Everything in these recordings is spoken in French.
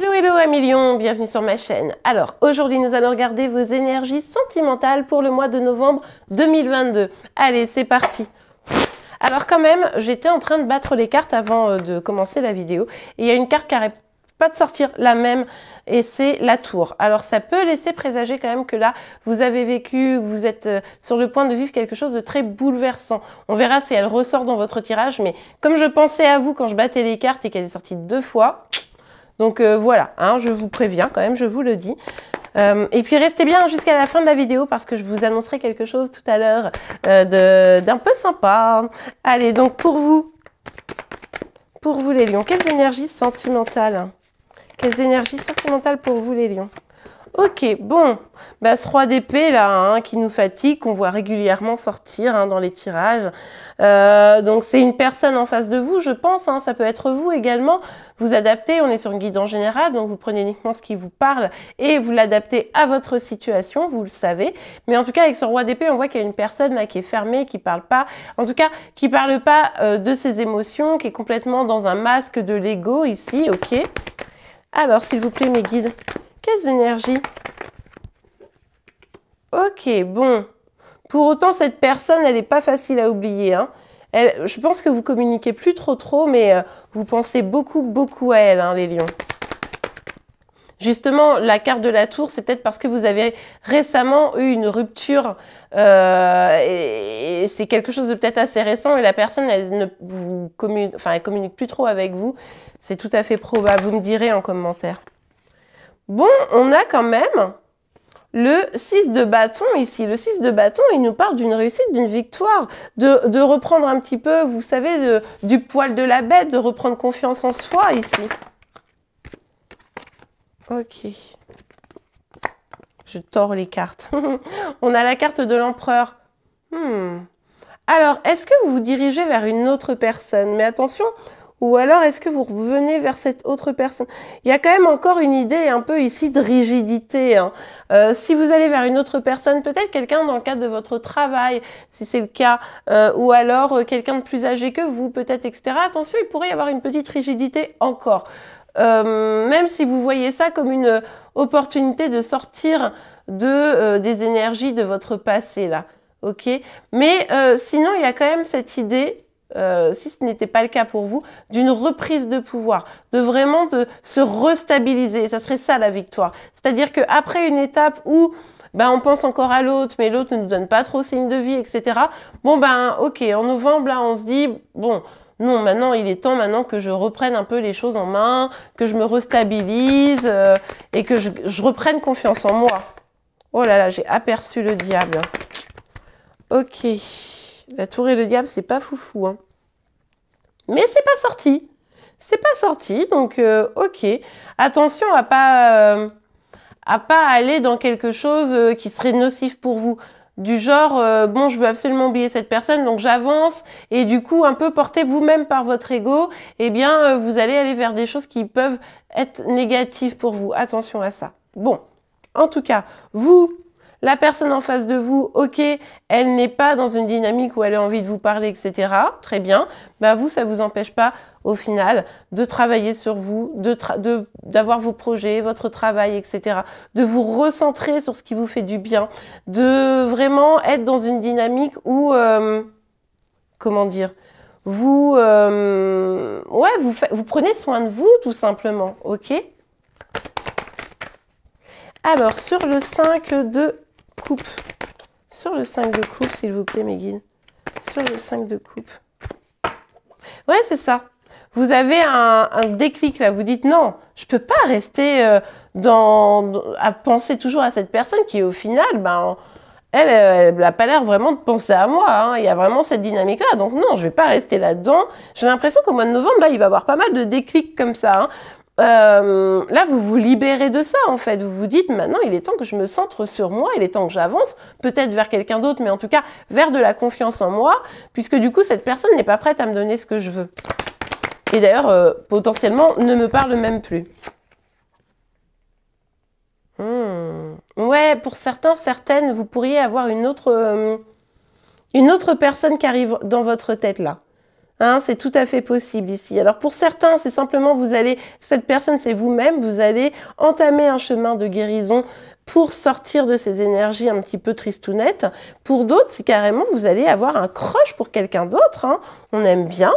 Hello hello à bienvenue sur ma chaîne. Alors aujourd'hui nous allons regarder vos énergies sentimentales pour le mois de novembre 2022. Allez c'est parti Alors quand même j'étais en train de battre les cartes avant euh, de commencer la vidéo et il y a une carte qui n'arrête pas de sortir la même et c'est la tour. Alors ça peut laisser présager quand même que là vous avez vécu, vous êtes euh, sur le point de vivre quelque chose de très bouleversant. On verra si elle ressort dans votre tirage mais comme je pensais à vous quand je battais les cartes et qu'elle est sortie deux fois donc euh, voilà, hein, je vous préviens quand même, je vous le dis. Euh, et puis restez bien jusqu'à la fin de la vidéo parce que je vous annoncerai quelque chose tout à l'heure euh, d'un peu sympa. Allez, donc pour vous, pour vous les lions, quelles énergies sentimentales hein, Quelles énergies sentimentales pour vous les lions Ok, bon, bah, ce roi d'épée là, hein, qui nous fatigue, qu'on voit régulièrement sortir hein, dans les tirages. Euh, donc c'est une personne en face de vous, je pense, hein. ça peut être vous également. Vous adaptez, on est sur une guide en général, donc vous prenez uniquement ce qui vous parle et vous l'adaptez à votre situation, vous le savez. Mais en tout cas, avec ce roi d'épée, on voit qu'il y a une personne là qui est fermée, qui parle pas, en tout cas, qui parle pas euh, de ses émotions, qui est complètement dans un masque de l'ego ici, ok. Alors, s'il vous plaît, mes guides. Quelles énergies Ok, bon. Pour autant, cette personne, elle n'est pas facile à oublier. Hein. je pense que vous communiquez plus trop trop, mais euh, vous pensez beaucoup, beaucoup à elle, hein, les lions. Justement, la carte de la tour, c'est peut-être parce que vous avez récemment eu une rupture euh, et, c'est quelque chose de peut-être assez récent et la personne, elle ne vous communique plus trop avec vous. C'est tout à fait probable. Vous me direz en commentaire. Bon, on a quand même le 6 de bâton ici. Le 6 de bâton, il nous parle d'une réussite, d'une victoire, de, reprendre un petit peu, vous savez, du poil de la bête, de reprendre confiance en soi ici. Ok. Je tords les cartes. on a la carte de l'empereur. Hmm. Alors, est-ce que vous vous dirigez vers une autre personne Mais attention, ou alors est-ce que vous revenez vers cette autre personne Il y a quand même encore une idée un peu ici de rigidité. Hein. Euh, si vous allez vers une autre personne, peut-être quelqu'un dans le cadre de votre travail, si c'est le cas, euh, ou alors euh, quelqu'un de plus âgé que vous, peut-être, etc. Attention, il pourrait y avoir une petite rigidité encore. même si vous voyez ça comme une opportunité de sortir de des énergies de votre passé là, ok Mais sinon, il y a quand même cette idée euh, si ce n'était pas le cas pour vous, d'une reprise de pouvoir, de vraiment de se restabiliser. Ça serait ça la victoire. C'est-à-dire qu'après une étape où ben, on pense encore à l'autre, mais l'autre ne nous donne pas trop signe de vie, etc. Bon ben ok, en novembre là on se dit bon non, maintenant il est temps maintenant que je reprenne un peu les choses en main, que je me restabilise euh, et que je, reprenne confiance en moi. Oh là là, j'ai aperçu le diable. Ok. La tour et le diable, c'est pas foufou. Hein. Mais c'est pas sorti. C'est pas sorti, donc euh, ok. Attention à pas euh, à pas aller dans quelque chose euh, qui serait nocif pour vous. Du genre, bon, je veux absolument oublier cette personne, donc j'avance. Et du coup, un peu porté vous-même par votre ego, eh bien, vous allez aller vers des choses qui peuvent être négatives pour vous. Attention à ça. Bon, en tout cas, vous, la personne en face de vous, ok, elle n'est pas dans une dynamique où elle a envie de vous parler, etc. Très bien. Bah vous, ça vous empêche pas au final de travailler sur vous, de d'avoir vos projets, votre travail, etc. De vous recentrer sur ce qui vous fait du bien, de vraiment être dans une dynamique où euh, comment dire vous euh, ouais vous vous prenez soin de vous tout simplement, ok. Alors, sur le 5 de coupe. Sur le 5 de coupe, s'il vous plaît, mes Sur le 5 de coupe. Ouais, c'est ça. Vous avez un, déclic là, vous dites non, je peux pas rester euh, dans, à penser toujours à cette personne qui au final, ben, elle, n'a euh, pas l'air vraiment de penser à moi. Hein. Il y a vraiment cette dynamique-là. Donc non, je vais pas rester là-dedans. J'ai l'impression qu'au mois de novembre, là, il va y avoir pas mal de déclics comme ça. Hein. Euh, là, vous vous libérez de ça, en fait. Vous vous dites, maintenant, il est temps que je me centre sur moi, il est temps que j'avance, peut-être vers quelqu'un d'autre, mais en tout cas, vers de la confiance en moi, puisque du coup, cette personne n'est pas prête à me donner ce que je veux. Et d'ailleurs, euh, potentiellement, ne me parle même plus. Hmm. Ouais, pour certains, certaines, vous pourriez avoir une autre, euh, une autre personne qui arrive dans votre tête, là. Hein, c'est tout à fait possible ici. Alors pour certains, c'est simplement vous allez, cette personne c'est vous-même, vous allez entamer un chemin de guérison pour sortir de ces énergies un petit peu tristounettes. Pour d'autres, c'est carrément vous allez avoir un crush pour quelqu'un d'autre. Hein. On aime bien.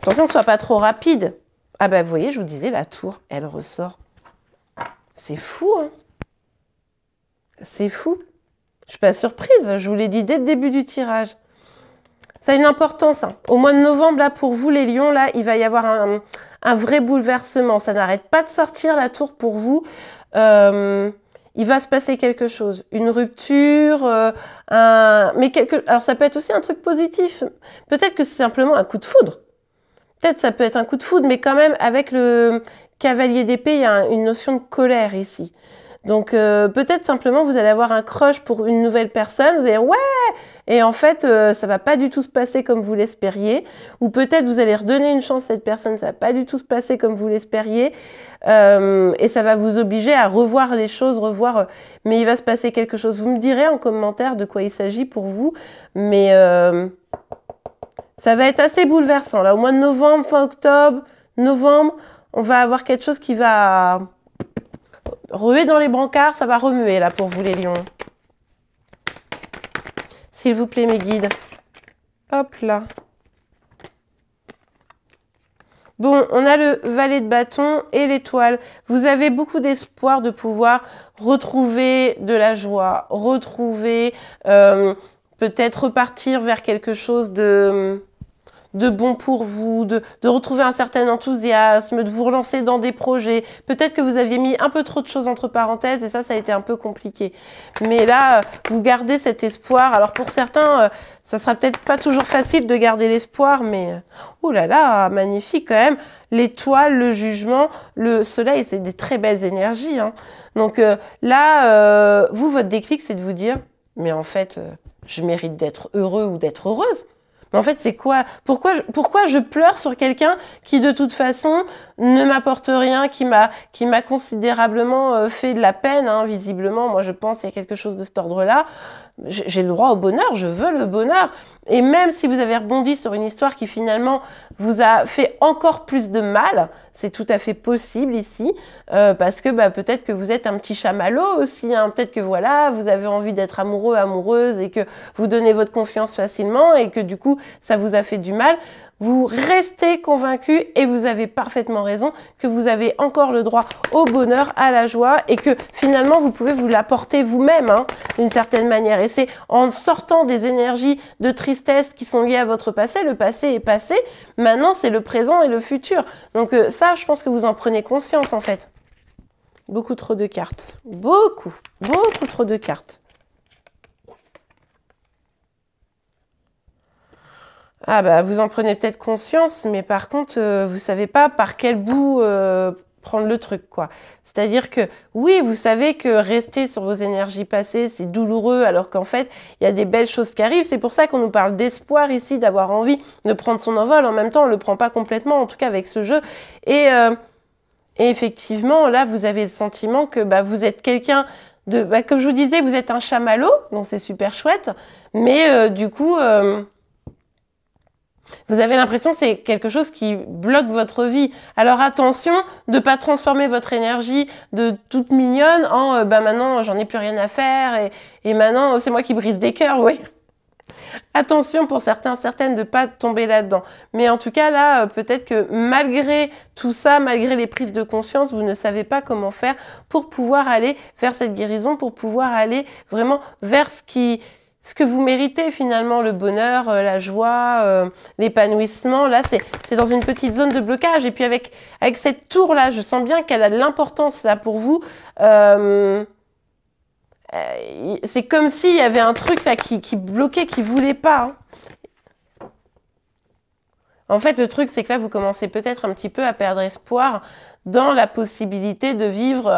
Attention ne soit pas trop rapide. Ah bah vous voyez, je vous disais, la tour, elle ressort. C'est fou, hein C'est fou. Je suis pas surprise, je vous l'ai dit dès le début du tirage. Ça a une importance. Hein. Au mois de novembre, là, pour vous, les lions, là, il va y avoir un, vrai bouleversement. Ça n'arrête pas de sortir la tour pour vous. Euh, il va se passer quelque chose, une rupture, euh, un, mais quelque, alors ça peut être aussi un truc positif. Peut-être que c'est simplement un coup de foudre. Peut-être ça peut être un coup de foudre, mais quand même avec le cavalier d'épée, il y a une notion de colère ici. Donc euh, peut-être simplement vous allez avoir un crush pour une nouvelle personne, vous allez dire ouais et en fait euh, ça va pas du tout se passer comme vous l'espériez ou peut-être vous allez redonner une chance à cette personne, ça va pas du tout se passer comme vous l'espériez euh, et ça va vous obliger à revoir les choses, revoir euh, mais il va se passer quelque chose. Vous me direz en commentaire de quoi il s'agit pour vous mais ça va être assez bouleversant là au mois de novembre, fin octobre, novembre, on va avoir quelque chose qui va ruer dans les brancards, ça va remuer là pour vous les lions. S'il vous plaît mes guides. Hop là. Bon, on a le valet de bâton et l'étoile. Vous avez beaucoup d'espoir de pouvoir retrouver de la joie, retrouver, euh, peut-être repartir vers quelque chose de de bon pour vous, de, retrouver un certain enthousiasme, de vous relancer dans des projets. Peut-être que vous aviez mis un peu trop de choses entre parenthèses et ça, ça a été un peu compliqué. Mais là, euh, vous gardez cet espoir. Alors pour certains, euh, ça sera peut-être pas toujours facile de garder l'espoir, mais euh, oh là là, magnifique quand même. L'étoile, le jugement, le soleil, c'est des très belles énergies. Hein. Donc là, vous, votre déclic, c'est de vous dire, mais en fait, je mérite d'être heureux ou d'être heureuse. Mais en fait, c'est quoi Pourquoi je, pourquoi je pleure sur quelqu'un qui de toute façon ne m'apporte rien, qui m'a qui m'a considérablement euh, fait de la peine hein, visiblement. Moi, je pense qu'il y a quelque chose de cet ordre-là j'ai le droit au bonheur, je veux le bonheur. Et même si vous avez rebondi sur une histoire qui finalement vous a fait encore plus de mal, c'est tout à fait possible ici, euh, parce que bah, peut-être que vous êtes un petit chamallow aussi, hein. peut-être que voilà, vous avez envie d'être amoureux, amoureuse, et que vous donnez votre confiance facilement, et que du coup, ça vous a fait du mal. Vous restez convaincu et vous avez parfaitement raison que vous avez encore le droit au bonheur, à la joie et que finalement vous pouvez vous l'apporter vous-même hein, d'une certaine manière. Et c'est en sortant des énergies de tristesse qui sont liées à votre passé, le passé est passé, maintenant c'est le présent et le futur. Donc euh, ça, je pense que vous en prenez conscience en fait. Beaucoup trop de cartes. Beaucoup, beaucoup trop de cartes. Ah bah vous en prenez peut-être conscience, mais par contre euh, vous savez pas par quel bout euh, prendre le truc quoi. C'est-à-dire que oui vous savez que rester sur vos énergies passées c'est douloureux alors qu'en fait il y a des belles choses qui arrivent. C'est pour ça qu'on nous parle d'espoir ici, d'avoir envie de prendre son envol. En même temps on le prend pas complètement en tout cas avec ce jeu et euh, effectivement, là, vous avez le sentiment que bah, vous êtes quelqu'un de... Bah, comme je vous disais, vous êtes un chamallow, donc c'est super chouette. Mais du coup, vous avez l'impression c'est quelque chose qui bloque votre vie. Alors attention de pas transformer votre énergie de toute mignonne en euh, bah, maintenant j'en ai plus rien à faire et, et maintenant oh, c'est moi qui brise des cœurs, oui. Attention pour certains, certaines de pas tomber là-dedans. Mais en tout cas là, euh, peut-être que malgré tout ça, malgré les prises de conscience, vous ne savez pas comment faire pour pouvoir aller vers cette guérison, pour pouvoir aller vraiment vers ce qui ce que vous méritez finalement, le bonheur, euh, la joie, euh, l'épanouissement. Là, c'est dans une petite zone de blocage. Et puis avec, avec cette tour-là, je sens bien qu'elle a de l'importance là pour vous. Euh, c'est comme s'il y avait un truc là qui, qui bloquait, qui voulait pas. Hein. En fait, le truc, c'est que là, vous commencez peut-être un petit peu à perdre espoir dans la possibilité de vivre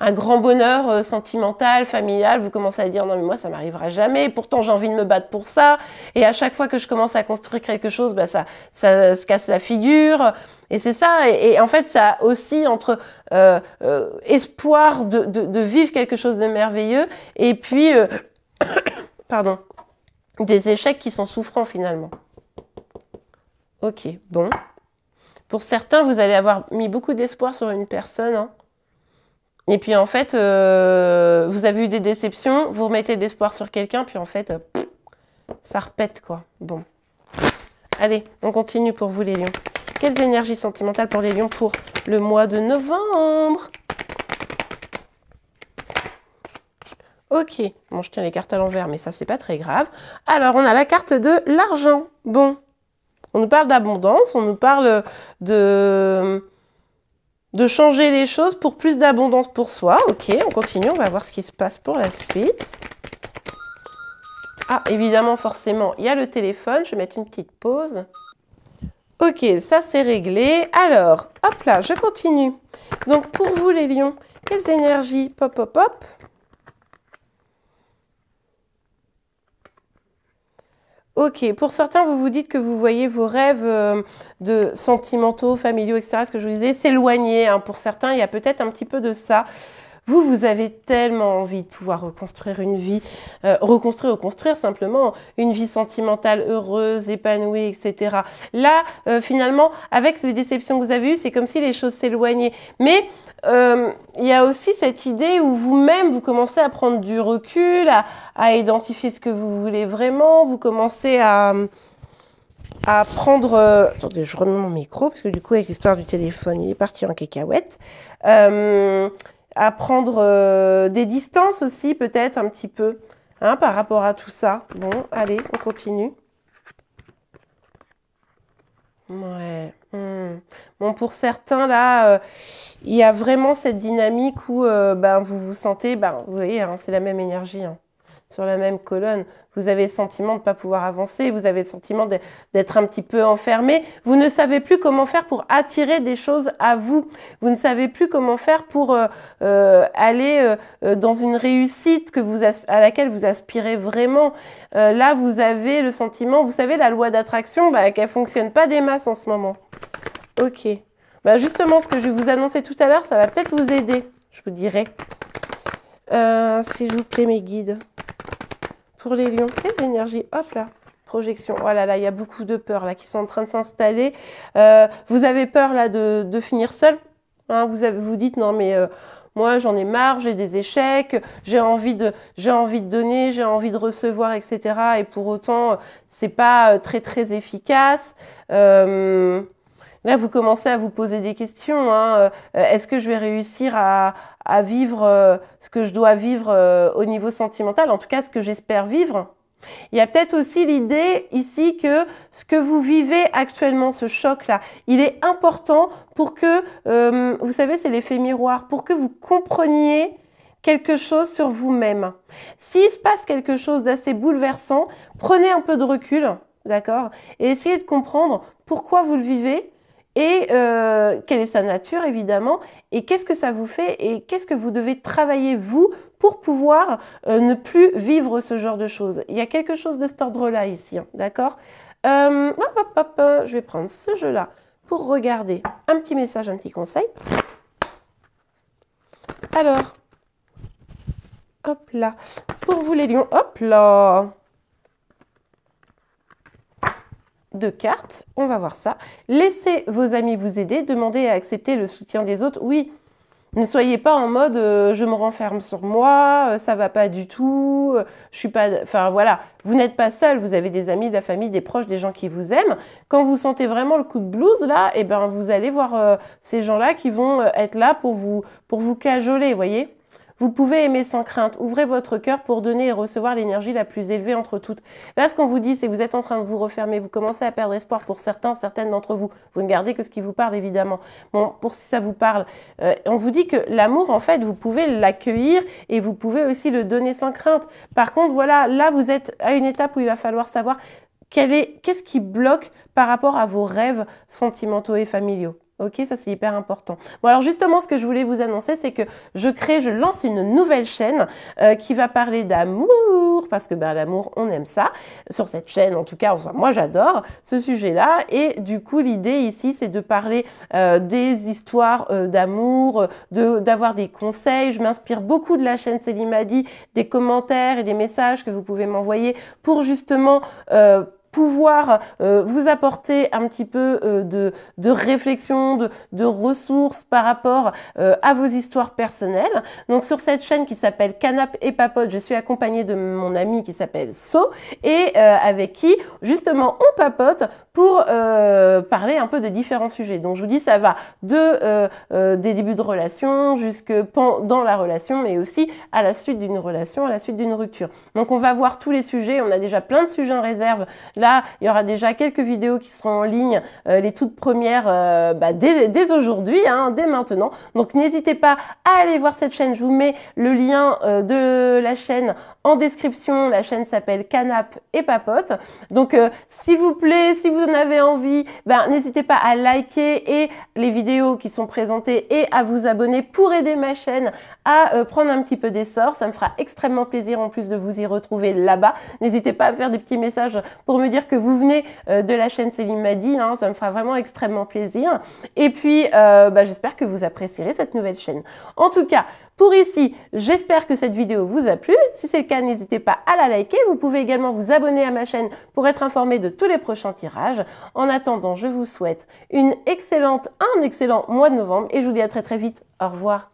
un, grand bonheur euh, sentimental, familial. Vous commencez à dire non mais moi ça m'arrivera jamais. Pourtant j'ai envie de me battre pour ça. Et à chaque fois que je commence à construire quelque chose, bah, ça, ça se casse la figure. Et c'est ça. Et, en fait ça aussi entre euh, euh, espoir de, vivre quelque chose de merveilleux et puis pardon des échecs qui sont souffrants finalement. Ok, bon. Pour certains, vous allez avoir mis beaucoup d'espoir sur une personne. Hein. Et puis en fait, euh, vous avez eu des déceptions, vous remettez l'espoir sur quelqu'un, puis en fait, euh, ça repète quoi. Bon. Allez, on continue pour vous les lions. Quelles énergies sentimentales pour les lions pour le mois de novembre Ok, bon je tiens les cartes à l'envers, mais ça c'est pas très grave. Alors on a la carte de l'argent. Bon, on nous parle d'abondance, on nous parle de de changer les choses pour plus d'abondance pour soi. Ok, on continue, on va voir ce qui se passe pour la suite. Ah, évidemment, forcément, il y a le téléphone. Je vais mettre une petite pause. Ok, ça c'est réglé. Alors, hop là, je continue. Donc pour vous les lions, quelles énergies Pop, pop, pop. Ok, pour certains, vous vous dites que vous voyez vos rêves euh, de sentimentaux, familiaux, etc., ce que je vous disais, s'éloigner. Hein. Pour certains, il y a peut-être un petit peu de ça. Vous, vous avez tellement envie de pouvoir reconstruire une vie, euh, reconstruire ou construire simplement une vie sentimentale heureuse, épanouie, etc. Là, euh, finalement, avec les déceptions que vous avez eues, c'est comme si les choses s'éloignaient. Mais euh, il y a aussi cette idée où vous-même, vous commencez à prendre du recul, à, identifier ce que vous voulez vraiment, vous commencez à à prendre. attendez, je remets mon micro parce que du coup, avec l'histoire du téléphone, il est parti en cacahuète. Euh, à prendre euh, des distances aussi peut-être un petit peu hein, par rapport à tout ça. Bon, allez, on continue. Ouais. Hmm. Bon, pour certains, là, euh, il y a vraiment cette dynamique où euh, ben, vous vous sentez, ben, vous voyez, hein, c'est la même énergie. Hein sur la même colonne. Vous avez le sentiment de ne pas pouvoir avancer, vous avez le sentiment d'être un petit peu enfermé. Vous ne savez plus comment faire pour attirer des choses à vous. Vous ne savez plus comment faire pour euh, euh, aller euh, dans une réussite que vous à laquelle vous aspirez vraiment. là, vous avez le sentiment, vous savez, la loi d'attraction, qu'elle bah, qu'elle fonctionne pas des masses en ce moment. Ok. Bah justement, ce que je vais vous annoncer tout à l'heure, ça va peut-être vous aider. Je vous dirai. S'il vous plaît, mes guides pour les lions. Les énergies, hop là, projection. Oh là là, il y a beaucoup de peurs là qui sont en train de s'installer. Euh, vous avez peur là de, finir seul. Hein, vous vous dites non mais euh, moi j'en ai marre, j'ai des échecs, j'ai envie de j'ai envie de donner, j'ai envie de recevoir, etc. Et pour autant euh, c'est pas très très efficace. Là, vous commencez à vous poser des questions. Hein. Euh, est-ce que je vais réussir à, à vivre euh, ce que je dois vivre euh, au niveau sentimental, en tout cas ce que j'espère vivre il y a peut-être aussi l'idée ici que ce que vous vivez actuellement, ce choc-là, il est important pour que, vous savez, c'est l'effet miroir, pour que vous compreniez quelque chose sur vous-même. S'il se passe quelque chose d'assez bouleversant, prenez un peu de recul, d'accord, et essayez de comprendre pourquoi vous le vivez et euh, quelle est sa nature évidemment et qu'est-ce que ça vous fait et qu'est-ce que vous devez travailler vous pour pouvoir euh, ne plus vivre ce genre de choses. Il y a quelque chose de cet ordre-là ici, hein, d'accord euh, hop, hop, hop, Je vais prendre ce jeu-là pour regarder un petit message, un petit conseil. Alors, hop là, pour vous les lions, hop là de cartes. On va voir ça. Laissez vos amis vous aider. Demandez à accepter le soutien des autres. Oui, ne soyez pas en mode euh, je me renferme sur moi, euh, ça va pas du tout, euh, je suis pas. Enfin voilà, vous n'êtes pas seul, vous avez des amis, de la famille, des proches, des gens qui vous aiment. Quand vous sentez vraiment le coup de blues là, et eh ben vous allez voir ces gens-là qui vont être là pour vous pour vous cajoler, voyez. Vous pouvez aimer sans crainte. Ouvrez votre cœur pour donner et recevoir l'énergie la plus élevée entre toutes. Là, ce qu'on vous dit, c'est que vous êtes en train de vous refermer. Vous commencez à perdre espoir pour certains, certaines d'entre vous. Vous ne gardez que ce qui vous parle, évidemment. Bon, pour si ça vous parle, euh, on vous dit que l'amour, en fait, vous pouvez l'accueillir et vous pouvez aussi le donner sans crainte. Par contre, voilà, là, vous êtes à une étape où il va falloir savoir qu'est-ce qui bloque par rapport à vos rêves sentimentaux et familiaux. Ok, ça c'est hyper important. Bon alors justement, ce que je voulais vous annoncer, c'est que je crée, je lance une nouvelle chaîne euh, qui va parler d'amour, parce que ben, l'amour, on aime ça, sur cette chaîne en tout cas, enfin moi j'adore ce sujet-là, et du coup l'idée ici c'est de parler euh, des histoires euh, d'amour, d'avoir des conseils, je m'inspire beaucoup de la chaîne Célimadi, des commentaires et des messages que vous pouvez m'envoyer pour justement... Euh, pouvoir euh, vous apporter un petit peu euh, de, de, réflexion, de, de, ressources par rapport euh, à vos histoires personnelles. Donc sur cette chaîne qui s'appelle Canap et Papote, je suis accompagnée de mon ami qui s'appelle So et avec qui justement on papote pour parler un peu de différents sujets. Donc je vous dis ça va de des débuts de relation jusque pendant la relation, mais aussi à la suite d'une relation, à la suite d'une rupture. Donc on va voir tous les sujets. On a déjà plein de sujets en réserve il y aura déjà quelques vidéos qui seront en ligne, euh, les toutes premières euh, bah, dès, aujourd'hui, hein, dès maintenant. Donc n'hésitez pas à aller voir cette chaîne. Je vous mets le lien euh, de la chaîne en description. La chaîne s'appelle Canap et Papote. Donc s'il vous plaît, si vous en avez envie, ben, n'hésitez pas à liker et les vidéos qui sont présentées et à vous abonner pour aider ma chaîne à prendre un petit peu d'essor. Ça me fera extrêmement plaisir en plus de vous y retrouver là-bas. N'hésitez pas à faire des petits messages pour me dire que vous venez euh, de la chaîne Céline Madi, hein, ça me fera vraiment extrêmement plaisir. Et puis, euh, bah, j'espère que vous apprécierez cette nouvelle chaîne. En tout cas, pour ici, j'espère que cette vidéo vous a plu. Si c'est le cas, n'hésitez pas à la liker. Vous pouvez également vous abonner à ma chaîne pour être informé de tous les prochains tirages. En attendant, je vous souhaite une excellente, un excellent mois de novembre et je vous dis à très très vite. Au revoir.